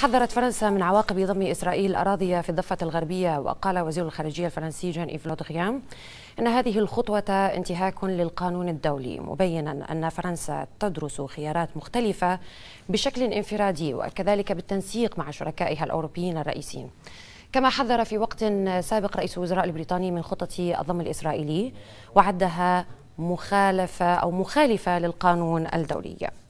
حذرت فرنسا من عواقب ضم إسرائيل أراضي في الضفة الغربية وقال وزير الخارجية الفرنسي جان إيف لودغيان أن هذه الخطوة انتهاك للقانون الدولي مبينا أن فرنسا تدرس خيارات مختلفة بشكل انفرادي وكذلك بالتنسيق مع شركائها الأوروبيين الرئيسيين كما حذر في وقت سابق رئيس الوزراء البريطاني من خطة الضم الإسرائيلي وعدها مخالفة أو مخالفة للقانون الدولي